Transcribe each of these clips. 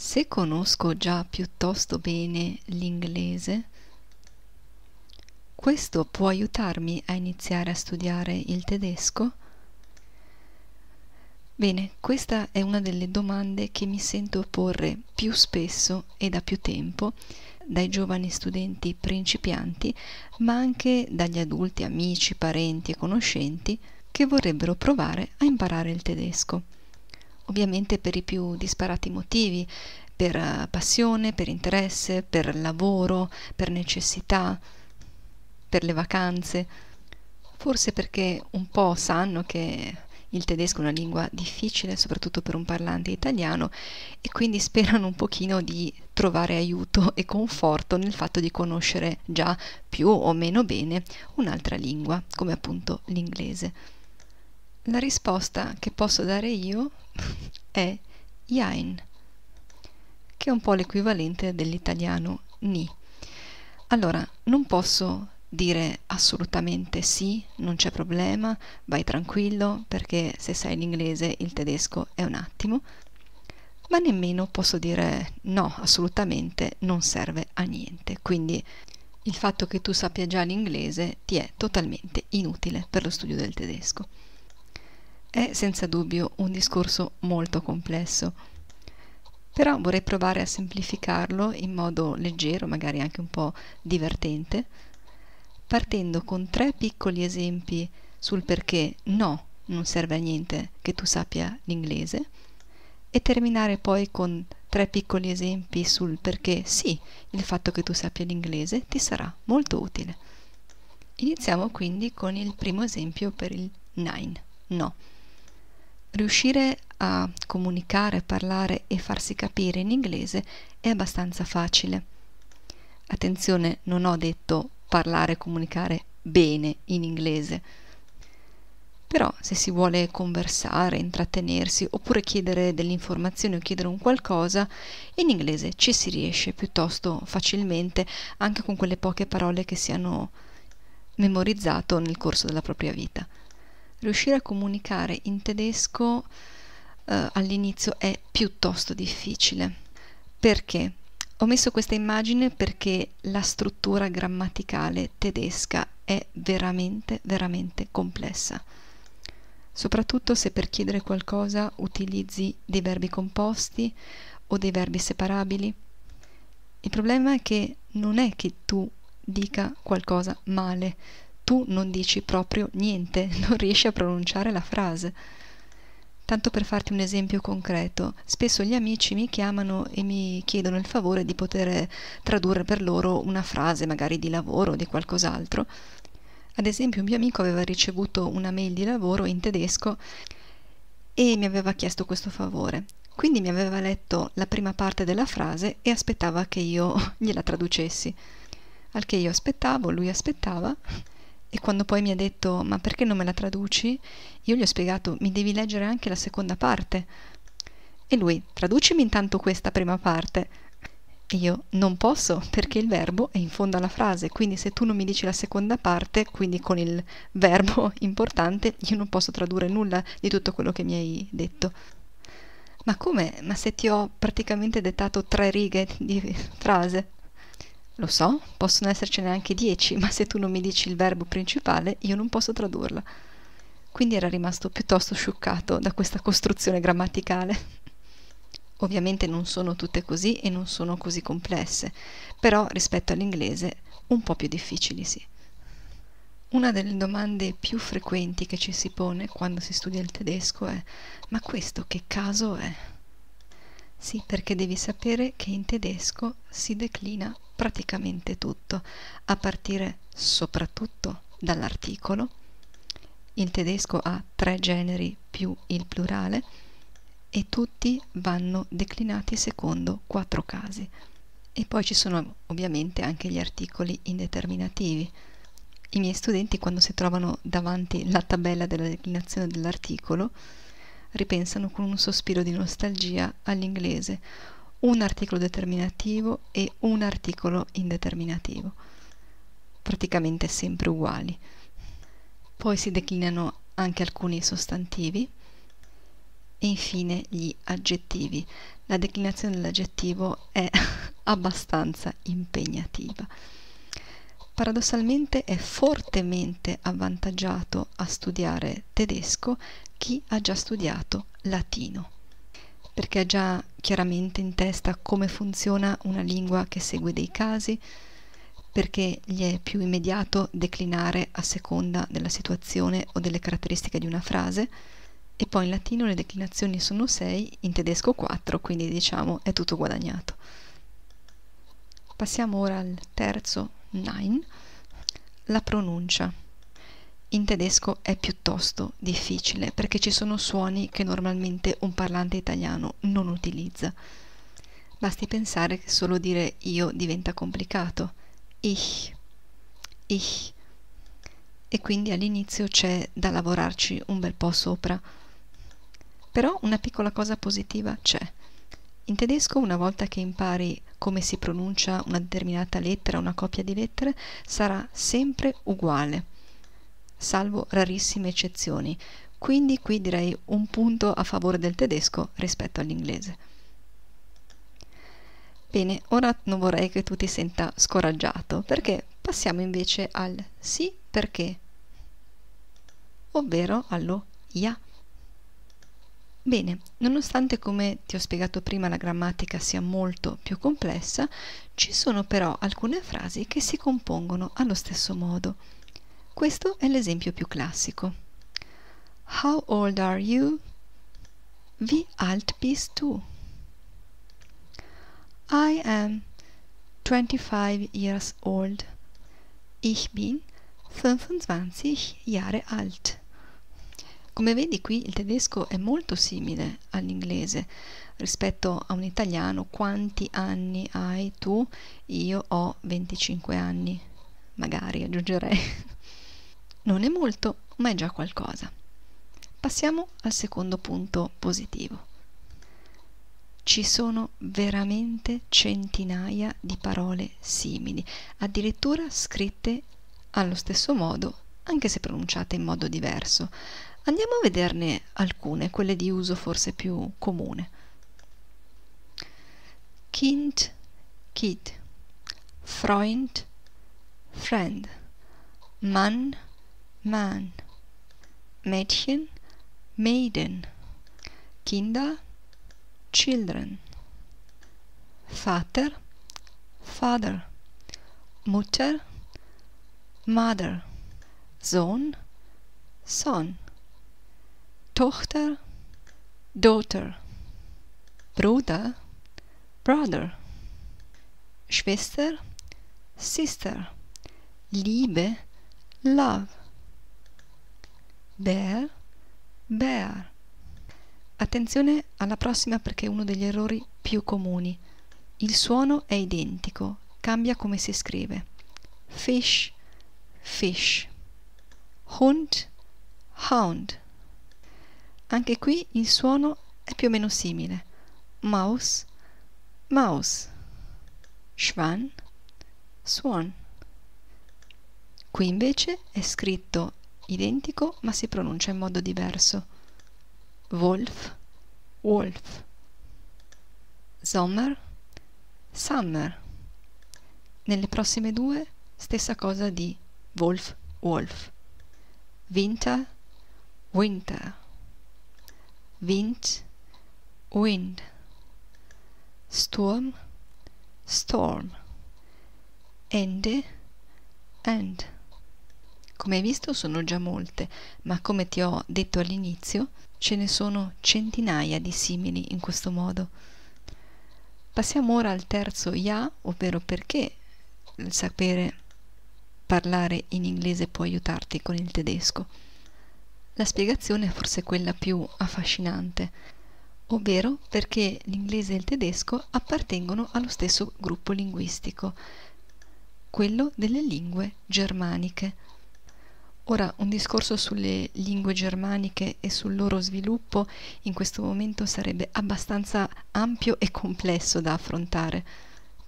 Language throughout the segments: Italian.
Se conosco già piuttosto bene l'inglese, questo può aiutarmi a iniziare a studiare il tedesco? Bene, questa è una delle domande che mi sento porre più spesso e da più tempo dai giovani studenti principianti, ma anche dagli adulti, amici, parenti e conoscenti che vorrebbero provare a imparare il tedesco ovviamente per i più disparati motivi, per eh, passione, per interesse, per lavoro, per necessità, per le vacanze, forse perché un po' sanno che il tedesco è una lingua difficile, soprattutto per un parlante italiano, e quindi sperano un pochino di trovare aiuto e conforto nel fatto di conoscere già più o meno bene un'altra lingua, come appunto l'inglese. La risposta che posso dare io è Jain, che è un po' l'equivalente dell'italiano ni. Allora, non posso dire assolutamente sì, non c'è problema, vai tranquillo, perché se sai l'inglese il tedesco è un attimo, ma nemmeno posso dire no, assolutamente non serve a niente. Quindi il fatto che tu sappia già l'inglese ti è totalmente inutile per lo studio del tedesco. È senza dubbio un discorso molto complesso, però vorrei provare a semplificarlo in modo leggero, magari anche un po' divertente, partendo con tre piccoli esempi sul perché no, non serve a niente che tu sappia l'inglese, e terminare poi con tre piccoli esempi sul perché sì, il fatto che tu sappia l'inglese ti sarà molto utile. Iniziamo quindi con il primo esempio per il nine, no. Riuscire a comunicare, parlare e farsi capire in inglese è abbastanza facile. Attenzione, non ho detto parlare e comunicare bene in inglese. Però se si vuole conversare, intrattenersi oppure chiedere delle informazioni o chiedere un qualcosa, in inglese ci si riesce piuttosto facilmente anche con quelle poche parole che si hanno memorizzato nel corso della propria vita riuscire a comunicare in tedesco eh, all'inizio è piuttosto difficile. Perché? Ho messo questa immagine perché la struttura grammaticale tedesca è veramente, veramente complessa. Soprattutto se per chiedere qualcosa utilizzi dei verbi composti o dei verbi separabili. Il problema è che non è che tu dica qualcosa male, tu non dici proprio niente, non riesci a pronunciare la frase. Tanto per farti un esempio concreto, spesso gli amici mi chiamano e mi chiedono il favore di poter tradurre per loro una frase, magari di lavoro o di qualcos'altro. Ad esempio, un mio amico aveva ricevuto una mail di lavoro in tedesco e mi aveva chiesto questo favore. Quindi mi aveva letto la prima parte della frase e aspettava che io gliela traducessi. Al che io aspettavo, lui aspettava e quando poi mi ha detto ma perché non me la traduci, io gli ho spiegato mi devi leggere anche la seconda parte. E lui traducimi intanto questa prima parte. E io non posso perché il verbo è in fondo alla frase, quindi se tu non mi dici la seconda parte, quindi con il verbo importante, io non posso tradurre nulla di tutto quello che mi hai detto. Ma come? Ma se ti ho praticamente dettato tre righe di frase? Lo so, possono essercene anche dieci, ma se tu non mi dici il verbo principale io non posso tradurla. Quindi era rimasto piuttosto scioccato da questa costruzione grammaticale. Ovviamente non sono tutte così e non sono così complesse, però rispetto all'inglese un po' più difficili sì. Una delle domande più frequenti che ci si pone quando si studia il tedesco è ma questo che caso è? Sì, perché devi sapere che in tedesco si declina praticamente tutto, a partire soprattutto dall'articolo. Il tedesco ha tre generi più il plurale e tutti vanno declinati secondo quattro casi. E poi ci sono ovviamente anche gli articoli indeterminativi. I miei studenti quando si trovano davanti la tabella della declinazione dell'articolo ripensano con un sospiro di nostalgia all'inglese un articolo determinativo e un articolo indeterminativo, praticamente sempre uguali. Poi si declinano anche alcuni sostantivi e infine gli aggettivi. La declinazione dell'aggettivo è abbastanza impegnativa. Paradossalmente è fortemente avvantaggiato a studiare tedesco chi ha già studiato latino perché ha già chiaramente in testa come funziona una lingua che segue dei casi, perché gli è più immediato declinare a seconda della situazione o delle caratteristiche di una frase, e poi in latino le declinazioni sono 6, in tedesco 4, quindi diciamo è tutto guadagnato. Passiamo ora al terzo, nine, la pronuncia in tedesco è piuttosto difficile perché ci sono suoni che normalmente un parlante italiano non utilizza. Basti pensare che solo dire io diventa complicato. Ich, ich. E quindi all'inizio c'è da lavorarci un bel po' sopra. Però una piccola cosa positiva c'è. In tedesco, una volta che impari come si pronuncia una determinata lettera, una coppia di lettere, sarà sempre uguale salvo rarissime eccezioni, quindi qui direi un punto a favore del tedesco rispetto all'inglese. Bene, ora non vorrei che tu ti senta scoraggiato, perché passiamo invece al sì perché, ovvero allo ja. Bene, nonostante come ti ho spiegato prima la grammatica sia molto più complessa, ci sono però alcune frasi che si compongono allo stesso modo. Questo è l'esempio più classico. How old are you? Wie alt bist du? I am 25 years old. Ich bin 25 Jahre alt. Come vedi qui il tedesco è molto simile all'inglese rispetto a un italiano. Quanti anni hai tu? Io ho 25 anni. Magari aggiungerei. Non è molto, ma è già qualcosa. Passiamo al secondo punto positivo. Ci sono veramente centinaia di parole simili, addirittura scritte allo stesso modo, anche se pronunciate in modo diverso. Andiamo a vederne alcune, quelle di uso forse più comune. Kind, Kid, Freund, Friend, Mann, Mann, Mädchen, Maiden, Kinder, Children, Vater, Father, Mutter, Mother, Sohn, Son, Tochter, Daughter, Bruder, Brother, Schwester, Sister, Liebe, Love, bear, bear. Attenzione alla prossima perché è uno degli errori più comuni. Il suono è identico, cambia come si scrive. Fish, fish. Hund, hound. Anche qui il suono è più o meno simile. Mouse, mouse. Schwan, swan. Qui invece è scritto identico ma si pronuncia in modo diverso. Wolf, Wolf. Sommer, Summer. Nelle prossime due stessa cosa di Wolf, Wolf. Winter, Winter. Wind, Wind. Sturm, Storm. Ende, End. Come hai visto sono già molte, ma come ti ho detto all'inizio, ce ne sono centinaia di simili in questo modo. Passiamo ora al terzo ya, ovvero perché il sapere parlare in inglese può aiutarti con il tedesco. La spiegazione è forse quella più affascinante, ovvero perché l'inglese e il tedesco appartengono allo stesso gruppo linguistico, quello delle lingue germaniche. Ora, un discorso sulle lingue germaniche e sul loro sviluppo in questo momento sarebbe abbastanza ampio e complesso da affrontare,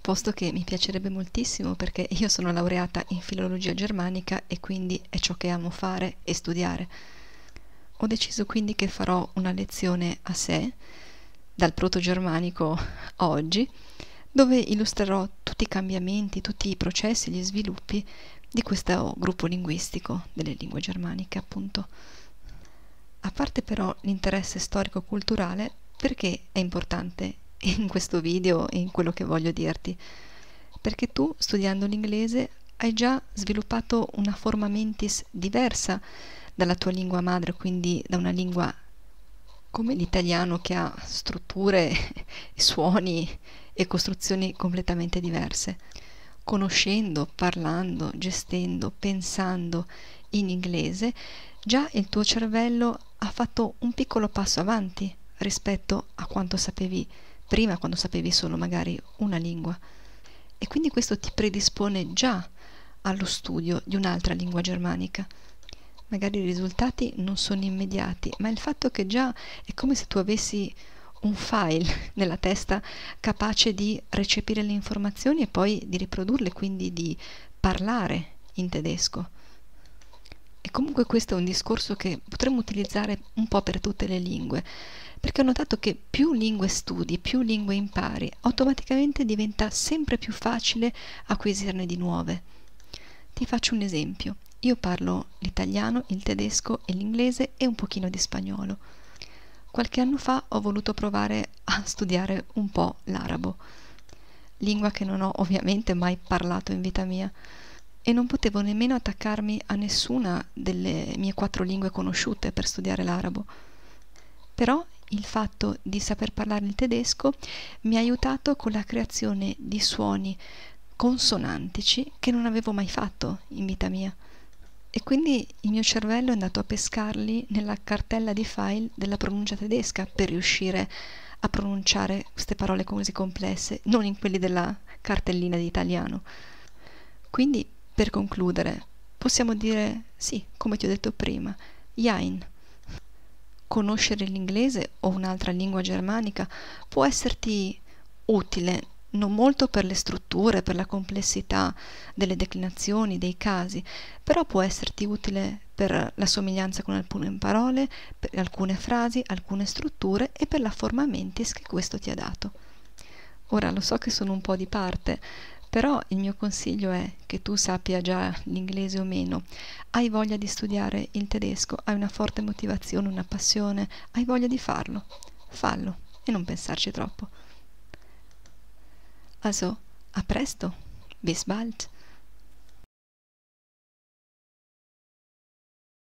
posto che mi piacerebbe moltissimo perché io sono laureata in filologia germanica e quindi è ciò che amo fare e studiare. Ho deciso quindi che farò una lezione a sé, dal proto-germanico a oggi, dove illustrerò tutti i cambiamenti, tutti i processi, gli sviluppi di questo gruppo linguistico delle lingue germaniche, appunto. A parte però l'interesse storico-culturale, perché è importante in questo video e in quello che voglio dirti? Perché tu, studiando l'inglese, hai già sviluppato una forma mentis diversa dalla tua lingua madre, quindi da una lingua come l'italiano che ha strutture, suoni e costruzioni completamente diverse conoscendo, parlando, gestendo, pensando in inglese, già il tuo cervello ha fatto un piccolo passo avanti rispetto a quanto sapevi prima quando sapevi solo magari una lingua. E quindi questo ti predispone già allo studio di un'altra lingua germanica. Magari i risultati non sono immediati, ma il fatto che già è come se tu avessi un file nella testa capace di recepire le informazioni e poi di riprodurle, quindi di parlare in tedesco. E comunque questo è un discorso che potremmo utilizzare un po' per tutte le lingue, perché ho notato che più lingue studi, più lingue impari, automaticamente diventa sempre più facile acquisirne di nuove. Ti faccio un esempio. Io parlo l'italiano, il tedesco e l'inglese e un pochino di spagnolo. Qualche anno fa ho voluto provare a studiare un po' l'arabo, lingua che non ho ovviamente mai parlato in vita mia, e non potevo nemmeno attaccarmi a nessuna delle mie quattro lingue conosciute per studiare l'arabo. Però il fatto di saper parlare il tedesco mi ha aiutato con la creazione di suoni consonantici che non avevo mai fatto in vita mia. E quindi il mio cervello è andato a pescarli nella cartella di file della pronuncia tedesca per riuscire a pronunciare queste parole così complesse, non in quelli della cartellina di italiano. Quindi, per concludere, possiamo dire sì, come ti ho detto prima, Jain. Conoscere l'inglese o un'altra lingua germanica può esserti utile non molto per le strutture, per la complessità delle declinazioni, dei casi, però può esserti utile per la somiglianza con alcune parole, per alcune frasi, alcune strutture e per la forma mentis che questo ti ha dato. Ora lo so che sono un po' di parte, però il mio consiglio è che tu sappia già l'inglese o meno, hai voglia di studiare il tedesco, hai una forte motivazione, una passione, hai voglia di farlo, fallo e non pensarci troppo. Also, a presto, bis bald.